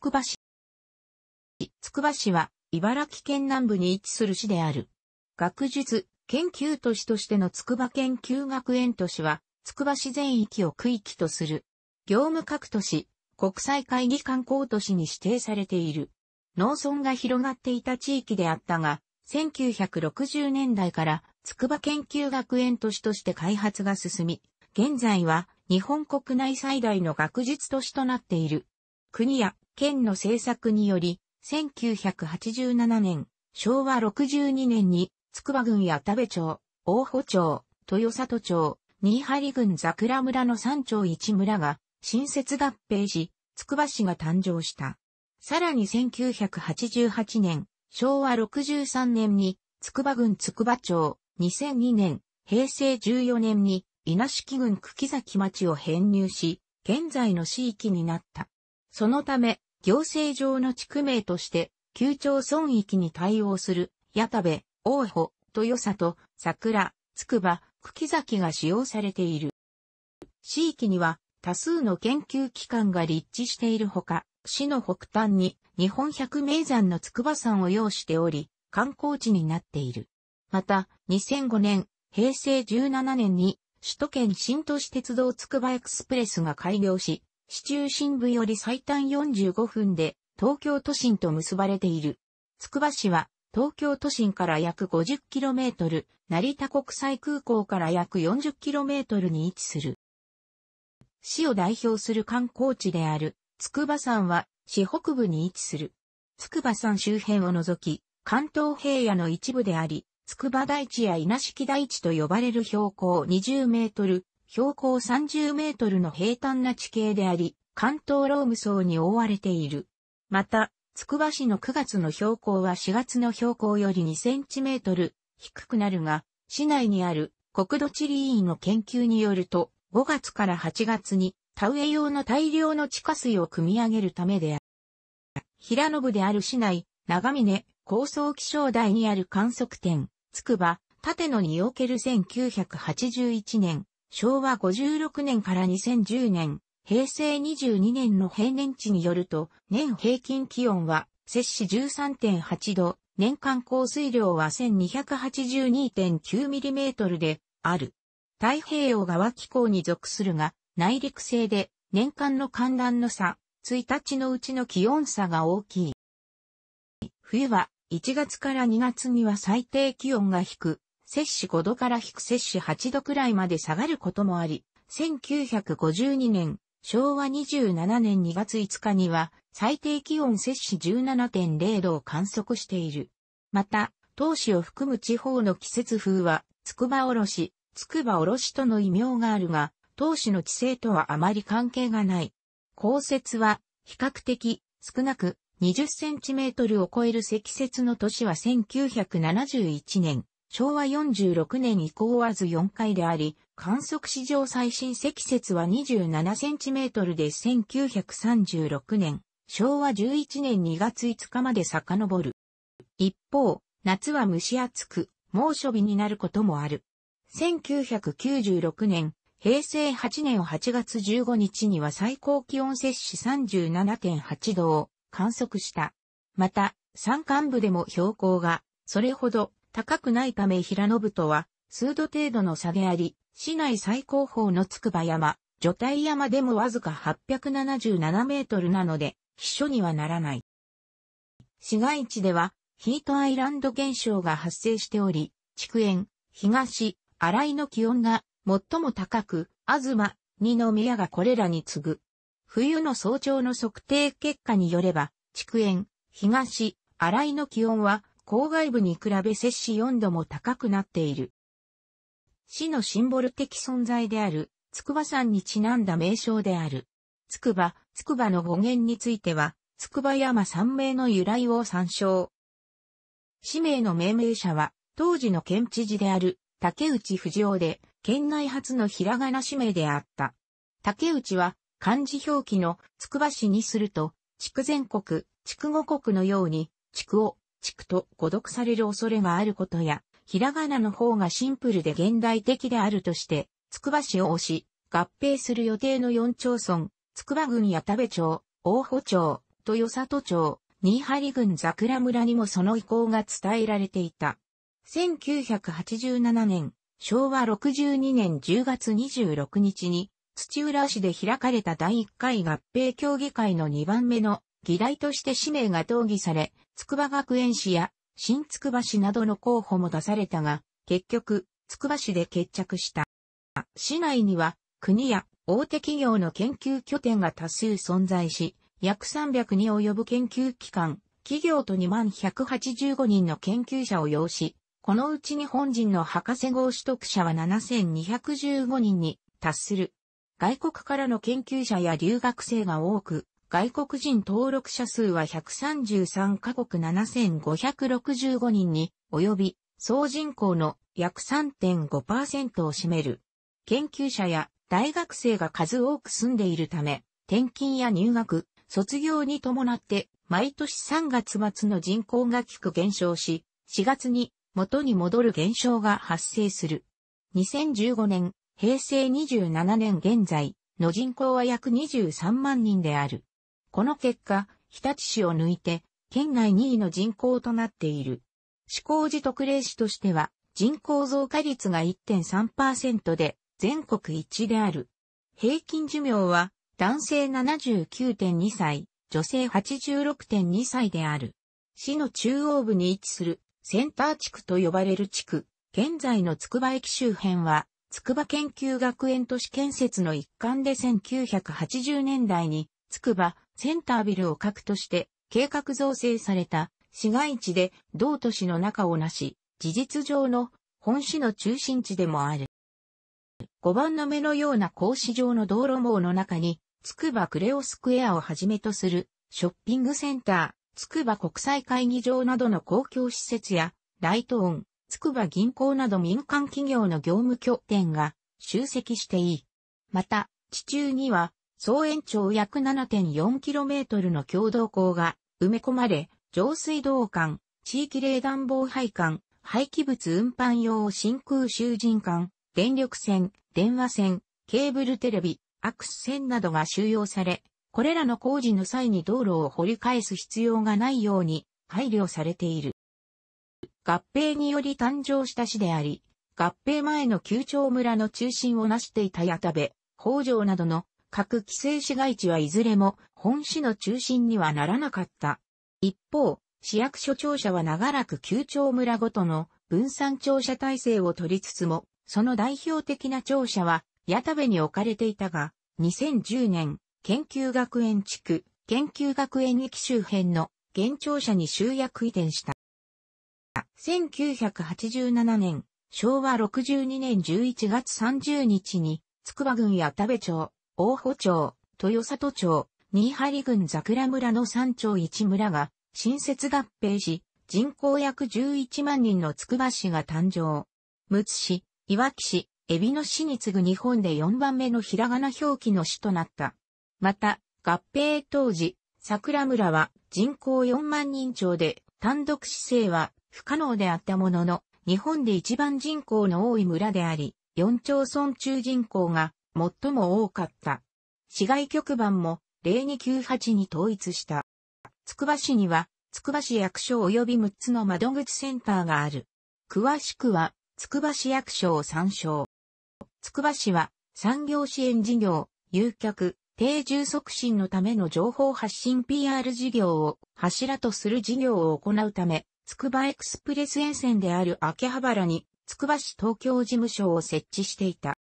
つくば市。つくば市は、茨城県南部に位置する市である。学術、研究都市としてのつくば研究学園都市は、つくば市全域を区域とする。業務各都市、国際会議観光都市に指定されている。農村が広がっていた地域であったが、1960年代から筑波研究学園都市として開発が進み、現在は日本国内最大の学術都市となっている。国や県の政策により、1987年、昭和62年に、筑波郡や田部町、大保町、豊里町、新張郡桜村の3町1村が、新設合併し、筑波市が誕生した。さらに1988年、昭和63年に、筑波郡筑波町、2002年、平成14年に、稲敷郡久木崎町を編入し、現在の市域になった。そのため、行政上の地区名として、旧町村域に対応する、矢田部、大穂、豊里、桜、つくば、茎崎が使用されている。地域には多数の研究機関が立地しているほか、市の北端に日本百名山の筑波山を要しており、観光地になっている。また、2005年、平成17年に首都圏新都市鉄道筑波エクスプレスが開業し、市中心部より最短45分で東京都心と結ばれている。つくば市は東京都心から約 50km、成田国際空港から約 40km に位置する。市を代表する観光地である、筑波山は市北部に位置する。筑波山周辺を除き、関東平野の一部であり、筑波台地や稲敷台地と呼ばれる標高20メートル、標高30メートルの平坦な地形であり、関東ローム層に覆われている。また、つくば市の9月の標高は4月の標高より2センチメートル低くなるが、市内にある国土地理院の研究によると、5月から8月に田植え用の大量の地下水を汲み上げるためである。平野部である市内、長峰、高層気象台にある観測点、つくば、縦野における1981年、昭和56年から2010年、平成22年の平年値によると、年平均気温は、摂氏13.8度、年間降水量は 1282.9mm で、ある。太平洋側気候に属するが、内陸性で、年間の寒暖の差、1日のうちの気温差が大きい。冬は、1月から2月には最低気温が低く、摂氏5度から低摂氏8度くらいまで下がることもあり、1952年、昭和27年2月5日には、最低気温摂氏17.0度を観測している。また、当市を含む地方の季節風は、つくばおろし、つくばおろしとの異名があるが、当市の地勢とはあまり関係がない。降雪は、比較的、少なく、20センチメートルを超える積雪の年は1971年、昭和46年以降はず4回であり、観測史上最深積雪は27センチメートルで1936年、昭和11年2月5日まで遡る。一方、夏は蒸し暑く、猛暑日になることもある。1996年、平成8年8月15日には最高気温摂氏37.8度を観測した。また、山間部でも標高がそれほど高くないため平信とは、数度程度の差であり、市内最高峰の筑波山、除体山でもわずか877メートルなので、秘書にはならない。市街地では、ヒートアイランド現象が発生しており、筑園、東、新井の気温が最も高く、東、二宮がこれらに次ぐ。冬の早朝の測定結果によれば、筑園、東、新井の気温は郊外部に比べ摂氏4度も高くなっている。市のシンボル的存在である、筑波山にちなんだ名称である。筑波、筑波の語源については、筑波山山名の由来を参照。市名の命名者は、当時の県知事である、竹内不二夫で、県内初のひらがな市名であった。竹内は、漢字表記の筑波市にすると、筑前国、筑後国のように、筑を、地区と誤読される恐れがあることや、ひらがなの方がシンプルで現代的であるとして、つくば市を推し、合併する予定の4町村、つくば郡や田部町、大保町、豊里町、新張郡桜村にもその意向が伝えられていた。1987年、昭和62年10月26日に、土浦市で開かれた第1回合併協議会の2番目の議題として氏名が討議され、筑波学園市や新筑波市などの候補も出されたが、結局、筑波市で決着した。市内には国や大手企業の研究拠点が多数存在し、約300に及ぶ研究機関、企業と2万185人の研究者を要し、このうち日本人の博士号取得者は7215人に達する。外国からの研究者や留学生が多く、外国人登録者数は133カ国7565人に及び、総人口の約3.5%を占める。研究者や大学生が数多く住んでいるため、転勤や入学、卒業に伴って、毎年3月末の人口が低く減少し、4月に元に戻る減少が発生する。2015年、平成27年現在の人口は約23万人である。この結果、日立市を抜いて、県内2位の人口となっている。市工事特例市としては、人口増加率が1.3%で、全国一である。平均寿命は、男性79.2歳、女性86.2歳である。市の中央部に位置する、センター地区と呼ばれる地区、現在の筑波駅周辺は、筑波研究学園都市建設の一環で1980年代に、筑波センタービルを核として計画造成された市街地で同都市の中をなし、事実上の本市の中心地でもある。5番の目のような格子状の道路網の中に、つくばクレオスクエアをはじめとするショッピングセンター、つくば国際会議場などの公共施設や、ライトオン、つくば銀行など民間企業の業務拠点が集積していい。また、地中には総延長約 7.4km の共同港が埋め込まれ、上水道管、地域冷暖房配管、廃棄物運搬用真空囚人管、電力線、電話線、ケーブルテレビ、アクス線などが収容され、これらの工事の際に道路を掘り返す必要がないように配慮されている。合併により誕生した市であり、合併前の旧町村の中心を成していた矢田部、北条などの各規制市街地はいずれも本市の中心にはならなかった。一方、市役所庁舎は長らく旧庁村ごとの分散庁舎体制を取りつつも、その代表的な庁舎は、矢田部に置かれていたが、2010年、研究学園地区、研究学園駅周辺の現庁舎に集約移転した。1987年、昭和62年11月30日に、筑波郡矢田部町、大保町、豊里町、新張郡桜村の3町1村が、新設合併し、人口約11万人のつくば市が誕生。むつ市、いわき市、えびの市に次ぐ日本で4番目のひらがな表記の市となった。また、合併当時、桜村は人口4万人超で、単独市政は不可能であったものの、日本で一番人口の多い村であり、4町村中人口が最も多かった。市外局番も0298に統一した。つくば市には、つくば市役所及び6つの窓口センターがある。詳しくは、つくば市役所を参照。つくば市は、産業支援事業、誘客、定住促進のための情報発信 PR 事業を柱とする事業を行うため、つくばエクスプレス沿線である秋葉原に、つくば市東京事務所を設置していた。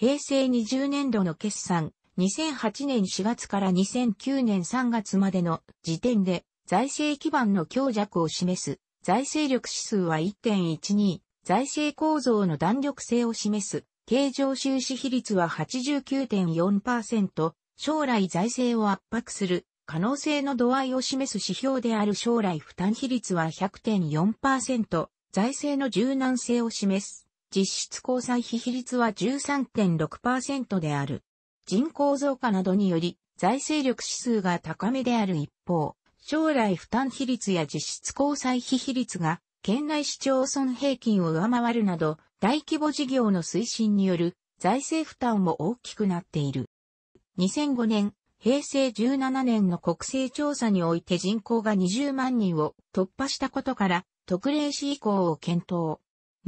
平成20年度の決算、2008年4月から2009年3月までの時点で、財政基盤の強弱を示す、財政力指数は1.12、財政構造の弾力性を示す、経常収支比率は89.4%、将来財政を圧迫する可能性の度合いを示す指標である将来負担比率は100.4%、財政の柔軟性を示す。実質交際費比率は13.6%である。人口増加などにより財政力指数が高めである一方、将来負担比率や実質交際費比率が県内市町村平均を上回るなど、大規模事業の推進による財政負担も大きくなっている。2005年、平成17年の国勢調査において人口が20万人を突破したことから、特例市以降を検討。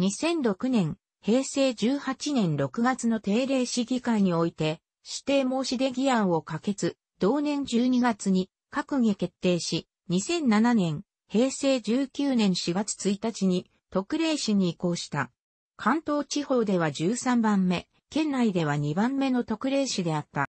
2006年、平成18年6月の定例市議会において、指定申し出議案を可決、同年12月に閣議決定し、2007年、平成19年4月1日に特例市に移行した。関東地方では13番目、県内では2番目の特例市であった。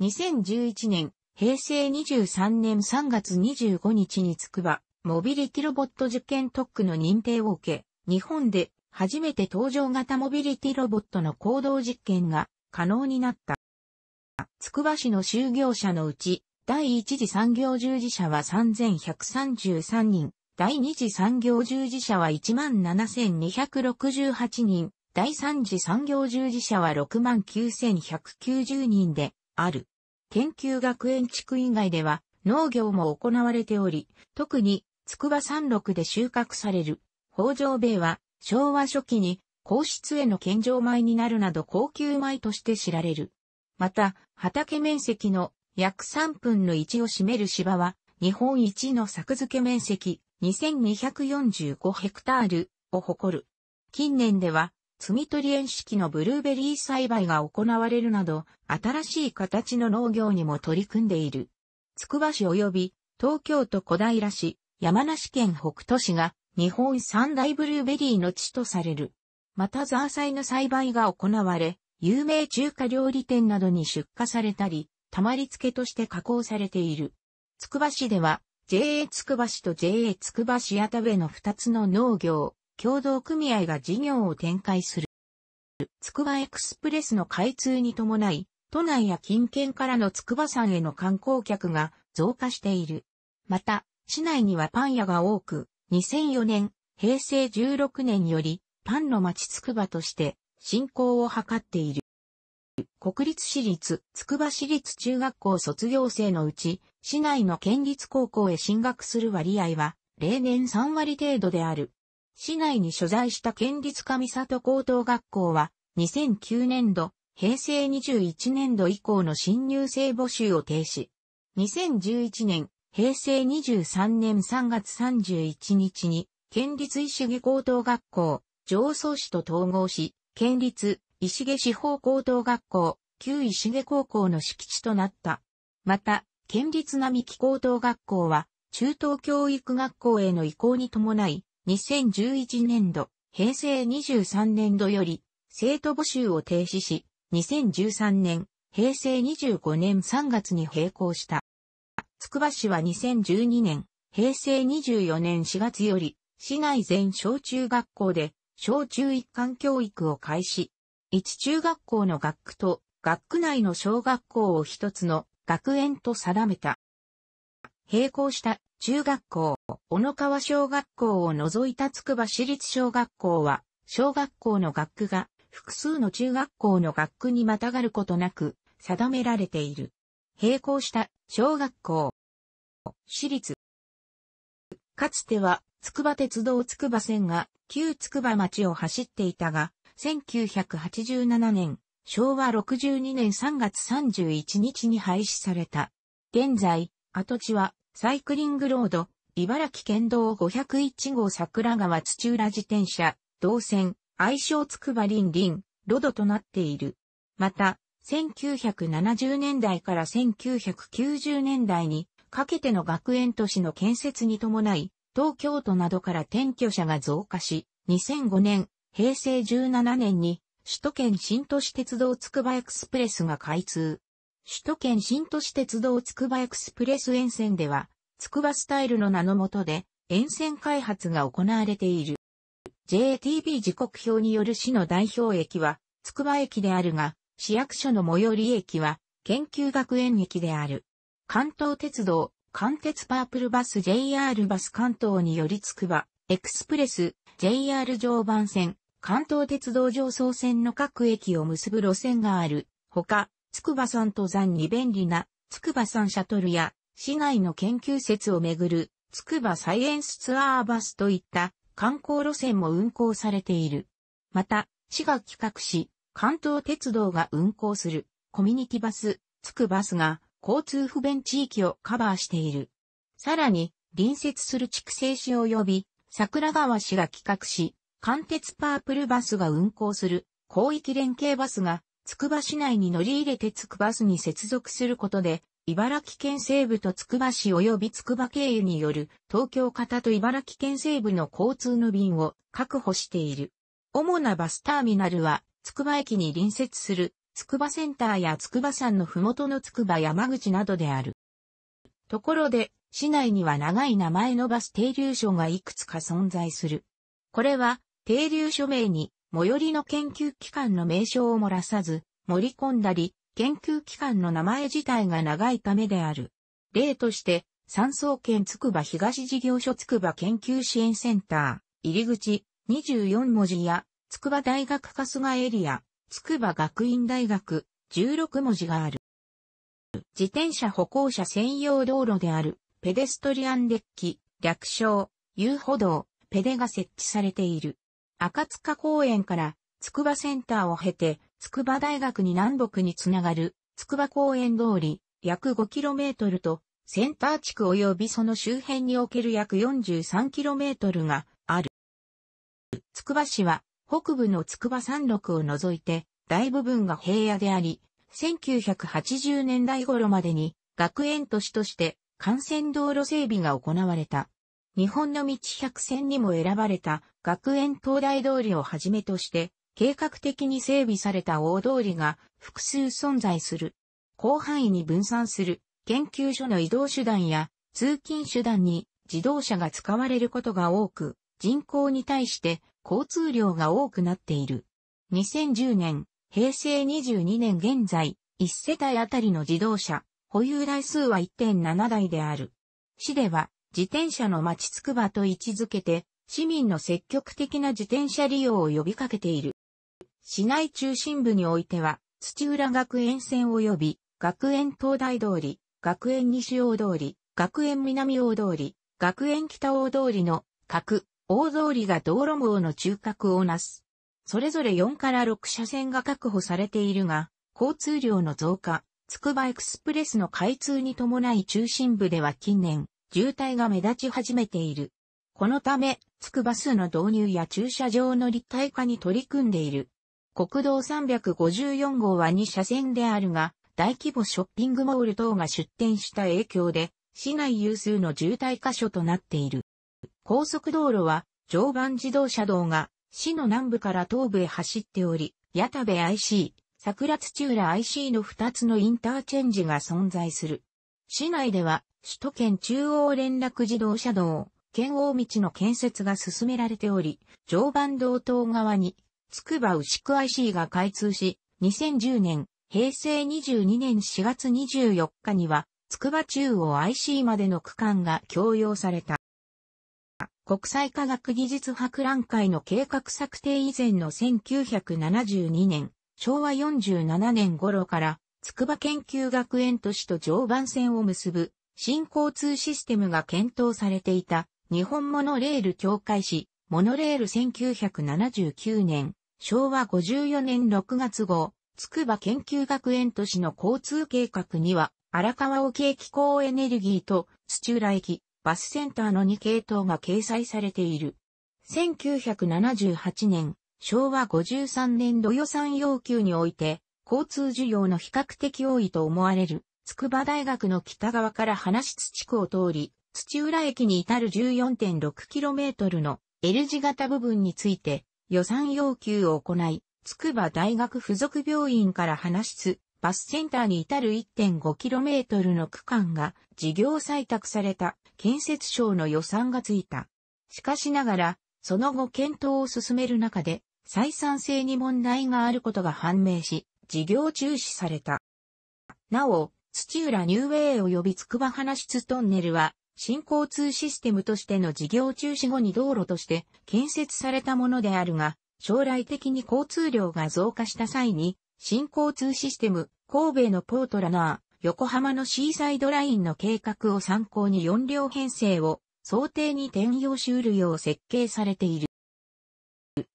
2011年、平成23年3月25日につくば、モビリティロボット受験特区の認定を受け、日本で初めて登場型モビリティロボットの行動実験が可能になった。つくば市の就業者のうち、第一次産業従事者は3133人、第二次産業従事者は17268人、第三次産業従事者は69190人である。研究学園地区以外では農業も行われており、特に筑波山麓で収穫される北条米は昭和初期に皇室への献上米になるなど高級米として知られる。また、畑面積の約3分の1を占める芝は、日本一の作付け面積2245ヘクタールを誇る。近年では、摘み取り園式のブルーベリー栽培が行われるなど、新しい形の農業にも取り組んでいる。つくば市及び東京都小平市、山梨県北杜市が日本三大ブルーベリーの地とされる。またザーサイの栽培が行われ、有名中華料理店などに出荷されたり、たまり付けとして加工されている。つくば市では、JA つくば市と JA つくば市谷田部の2つの農業、共同組合が事業を展開する。つくばエクスプレスの開通に伴い、都内や近県からの筑波山への観光客が増加している。また、市内にはパン屋が多く、2004年、平成16年より、パンの町つくばとして、振興を図っている。国立市立、つくば市立中学校卒業生のうち、市内の県立高校へ進学する割合は、例年3割程度である。市内に所在した県立上里高等学校は、2009年度、平成21年度以降の新入生募集を停止。2011年、平成23年3月31日に、県立石毛高等学校、上層市と統合し、県立石毛司方高等学校、旧石毛高校の敷地となった。また、県立並木高等学校は、中等教育学校への移行に伴い、2011年度、平成23年度より、生徒募集を停止し、2013年、平成25年3月に閉校した。つくば市は2012年、平成24年4月より、市内全小中学校で、小中一貫教育を開始。一中学校の学区と、学区内の小学校を一つの学園と定めた。並行した中学校、小野川小学校を除いたつくば市立小学校は、小学校の学区が複数の中学校の学区にまたがることなく定められている。並行した小学校。私立。かつては、筑波鉄道筑波線が旧筑波町を走っていたが、1987年、昭和62年3月31日に廃止された。現在、跡地は、サイクリングロード、茨城県道501号桜川土浦自転車、動線、愛称筑波林林、ロドとなっている。また、1970年代から1990年代にかけての学園都市の建設に伴い、東京都などから転居者が増加し、2005年、平成17年に首都圏新都市鉄道つくばエクスプレスが開通。首都圏新都市鉄道つくばエクスプレス沿線では、つくばスタイルの名の下で沿線開発が行われている。JTB 時刻表による市の代表駅は、つくば駅であるが、市役所の最寄り駅は、研究学園駅である。関東鉄道、関鉄パープルバス JR バス関東によりつくば、エクスプレス、JR 常磐線、関東鉄道上層線の各駅を結ぶ路線がある。ほか、筑波山登山に便利な、筑波山シャトルや、市内の研究施設をめぐる、筑波サイエンスツアーバスといった観光路線も運行されている。また、市が企画し、関東鉄道が運行するコミュニティバス、つくバスが交通不便地域をカバーしている。さらに、隣接する筑西市及び桜川市が企画し、関鉄パープルバスが運行する広域連携バスが、つくば市内に乗り入れてつくバ市に接続することで、茨城県西部とつくば市及びつくば経由による東京方と茨城県西部の交通の便を確保している。主なバスターミナルは筑波駅に隣接する、筑波センターや筑波山のふもとの筑波山口などである。ところで、市内には長い名前のバス停留所がいくつか存在する。これは、停留所名に、最寄りの研究機関の名称を漏らさず、盛り込んだり、研究機関の名前自体が長いためである。例として、山荘県つくば東事業所つくば研究支援センター、入り口、24文字や、筑波大学春日エリア、筑波学院大学、16文字がある。自転車歩行者専用道路である、ペデストリアンデッキ、略称、遊歩道、ペデが設置されている。赤塚公園から筑波センターを経て、筑波大学に南北につながる筑波公園通り約 5km と、センター地区及びその周辺における約 43km がある。筑波市は北部の筑波山麓を除いて、大部分が平野であり、1980年代頃までに学園都市として幹線道路整備が行われた。日本の道百選にも選ばれた学園東大通りをはじめとして計画的に整備された大通りが複数存在する。広範囲に分散する研究所の移動手段や通勤手段に自動車が使われることが多く、人口に対して交通量が多くなっている。2010年、平成22年現在、1世帯あたりの自動車、保有台数は1.7台である。市では、自転車の町つくばと位置づけて、市民の積極的な自転車利用を呼びかけている。市内中心部においては、土浦学園線及び、学園東大通り、学園西大通り、学園南大通り、学園北大通りの各大通りが道路網の中核をなす。それぞれ4から6車線が確保されているが、交通量の増加、つくばエクスプレスの開通に伴い中心部では近年、渋滞が目立ち始めている。このため、つくば数の導入や駐車場の立体化に取り組んでいる。国道354号は2車線であるが、大規模ショッピングモール等が出店した影響で、市内有数の渋滞箇所となっている。高速道路は常磐自動車道が市の南部から東部へ走っており、矢田部 IC、桜土浦 IC の2つのインターチェンジが存在する。市内では首都圏中央連絡自動車道、県央道の建設が進められており、常磐道東側に、筑波牛久 IC が開通し、2010年、平成22年4月24日には、筑波中央 IC までの区間が供用された。国際科学技術博覧会の計画策定以前の1972年、昭和47年頃から、筑波研究学園都市と常磐線を結ぶ新交通システムが検討されていた日本モノレール協会市、モノレール1979年昭和54年6月号筑波研究学園都市の交通計画には荒川沖駅候エネルギーと土浦駅バスセンターの2系統が掲載されている。1978年、昭和53年度予算要求において、交通需要の比較的多いと思われる、筑波大学の北側から花室地区を通り、土浦駅に至る 14.6km の L 字型部分について予算要求を行い、筑波大学附属病院から花室バスセンターに至る 1.5km の区間が事業採択された建設省の予算がついた。しかしながら、その後検討を進める中で、採算性に問題があることが判明し、事業中止された。なお、土浦ニューウェイ及び筑波花質トンネルは、新交通システムとしての事業中止後に道路として建設されたものであるが、将来的に交通量が増加した際に、新交通システム神戸のポートラナー、横浜のシーサイドラインの計画を参考に4両編成を想定に転用しうるよう設計されている。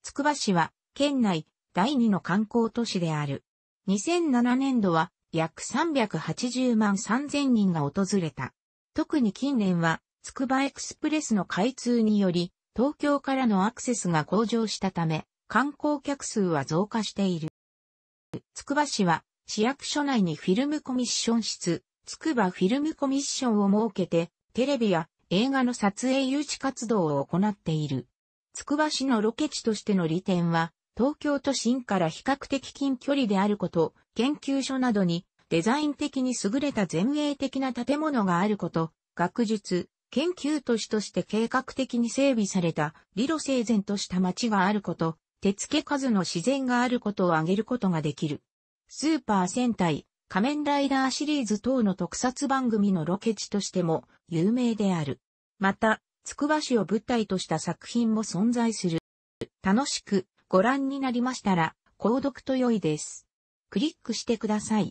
つくば市は県内第2の観光都市である。2007年度は約380万3000人が訪れた。特に近年はつくばエクスプレスの開通により東京からのアクセスが向上したため観光客数は増加している。つくば市は市役所内にフィルムコミッション室、つくばフィルムコミッションを設けて、テレビや映画の撮影誘致活動を行っている。つくば市のロケ地としての利点は、東京都心から比較的近距離であること、研究所などにデザイン的に優れた前衛的な建物があること、学術、研究都市として計画的に整備された理路整然とした街があること、手付数の自然があることを挙げることができる。スーパー戦隊、仮面ライダーシリーズ等の特撮番組のロケ地としても有名である。また、つくば市を舞台とした作品も存在する。楽しくご覧になりましたら、購読と良いです。クリックしてください。